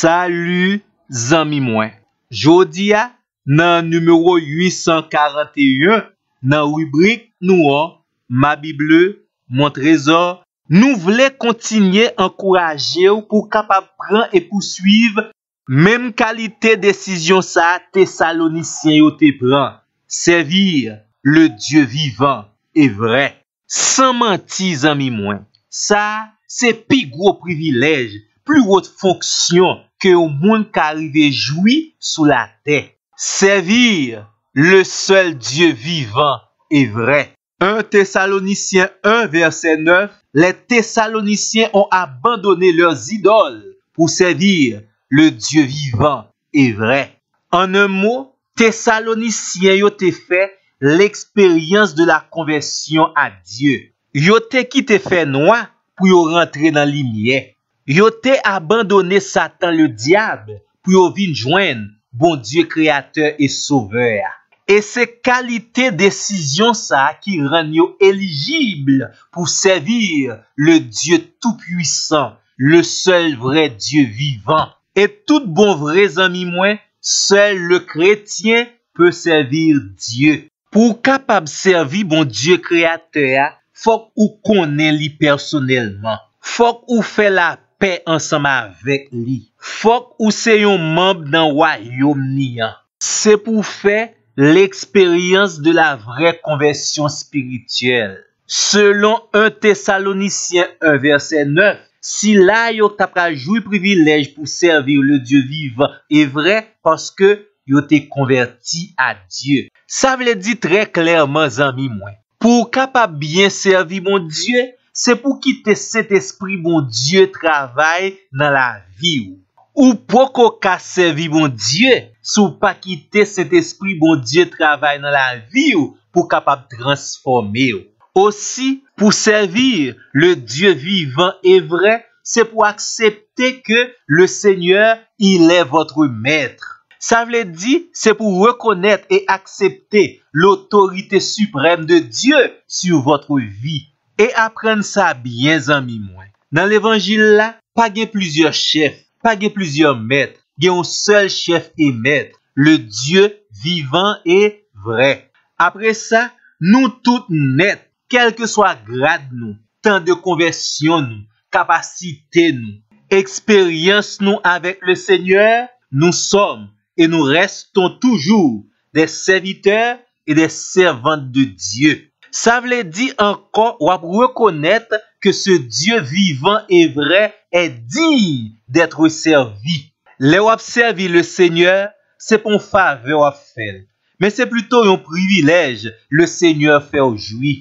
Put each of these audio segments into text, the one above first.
Salü zan mi mwen. Jodi ya nan numero 841 nan rubrik nou an, ma bi ble, mon trezor, nou vle kontinye ankoraje ou pou kapap pran e pou suiv menm kalite desizyon sa te salonisyen ou te pran. Servir le dieu vivan e vre. San manti zan mi mwen. Sa se pi gro privilej. pli wot foksyon ke ou moun ka arrive joui sou la te. Servir le sel Diyo vivant e vre. 1 Thessalonicien 1 verset 9, le Thessalonicien on abandonne lor zidol pou servir le Diyo vivant e vre. An nan mou, Thessalonicien yo te fe l'eksperyans de la konversyon a Diyo. Yo te ki te fe noua pou yo rentre nan li miye. Yo te abandone satan le diable pou yo vin jwen bon dieu kreator e sauveur. E se kalite desizyon sa ki ran yo eligible pou servir le dieu tout puissant, le sel vre dieu vivant. Et tout bon vre zami mwen, sel le kreatyen pou servir dieu. Pou kapab servi bon dieu kreator, fok ou konen li personelman. Fok ou fe lap. Pè ansama vek li. Fok ou se yon mamb nan waj yom niyan. Se pou fè l'eksperyans de la vre konversyon spirituel. Selon un tesalonicien, un verse 9, si la yon tapra jouy privilej pou servir le Diyo vivan, e vre, paske yon te konverti a Diyo. Sa vle di tre klerman zami mwen. Pou ka pa byen servi moun Diyo, se pou kite set espri bon Diyo travay nan la vi ou. Ou pou ko ka servi bon Diyo, sou pa kite set espri bon Diyo travay nan la vi ou, pou kapap transforme ou. Osi, pou servir le Diyo vivant e vre, se pou aksepte ke le Senyor ilè votre metre. Sa vle di, se pou rekonnet e aksepte l'autorite suprem de Diyo sur votre vi ou. E apren sa byen zanmi mwen. Nan l'Evangile la, pa gen plouzyor chef, pa gen plouzyor met, gen ou sol chef e met, le Diyo vivan e vre. Apre sa, nou tout net, kelke swa grad nou, tan de konvesyon nou, kapasite nou, eksperyans nou avek le Senyor, nou som e nou reston toujou des serviteur e des servante de Diyo. Sa vle di ankon wap rekonnet ke se Diyo vivan e vre e di d'etre servi. Le wap servi le Seigneur, se pon fave wap fel. Men se pluto yon privilej le Seigneur fel joui.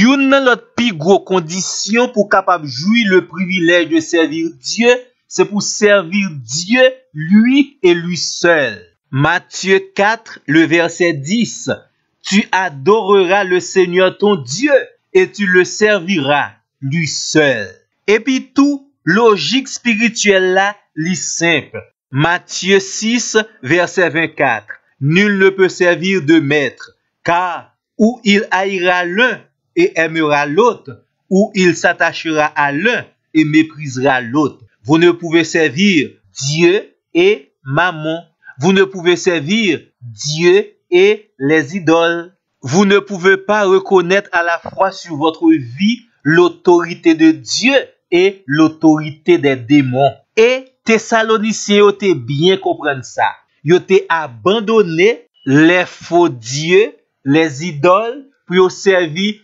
Yon nan lot pi gro kondisyon pou kapab joui le privilej de servir Diyo, se pou servir Diyo, lui, e lui sel. Matye 4, le verse 10. Tu adoreras le Seigneur ton Dieu et tu le serviras lui seul. Et puis tout logique spirituelle là, lit simple. Matthieu 6, verset 24. Nul ne peut servir de maître, car ou il haïra l'un et aimera l'autre, ou il s'attachera à l'un et méprisera l'autre. Vous ne pouvez servir Dieu et maman. Vous ne pouvez servir Dieu et les idoles. Vous ne pouvez pas reconnaître à la fois sur votre vie l'autorité de Dieu et l'autorité des démons. Et Thessaloniciens ont bien comprenne ça. Ils ont abandonné les faux dieux, les idoles, pour y servir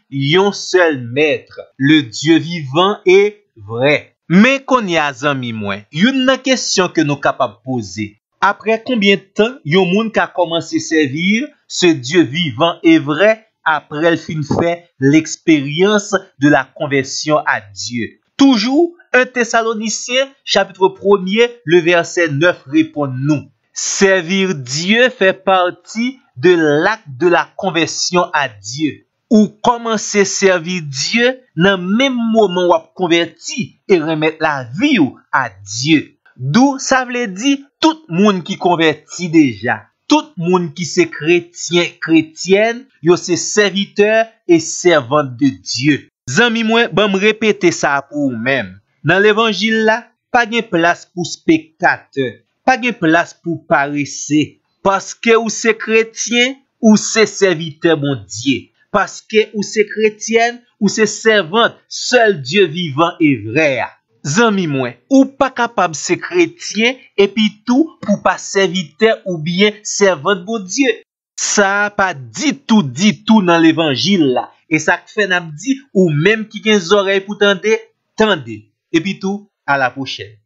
un seul maître. Le Dieu vivant est vrai. Mais connaissez-vous moi? Il y a une question que nous ne pouvons pas poser. Apre konbien tan yon moun ka komanse servir se Diyo vivan e vre, apre el fin fe l'eksperyans de la konversyon a Diyo. Toujou, un tesalonicien, chapitre 1e, le verse 9 repon nou. Servir Diyo fe parti de l'ak de la konversyon a Diyo. Ou komanse servir Diyo nan menmouman wap konverti e remet la viw a Diyo. Dou, sa vle di, tout moun ki konverti deja. Tout moun ki se kretien, kretien, yo se serviteur e servante de Diyo. Zan mi mwen, ban m repete sa apou mwen. Nan l'Evangile la, pa gen plas pou spekateur. Pa gen plas pou parise. Paske ou se kretien, ou se serviteur moun Diyo. Paske ou se kretien, ou se servante, sol Diyo vivant e vreya. Zan mi mwen, ou pa kapab se kretyen epi tou pou pa servite ou bien servote pou bon die. Sa pa ditou ditou nan levangil la. E sa kfen ap di ou mem ki gen zorey pou tende, tende. Epi tou, ala pochel.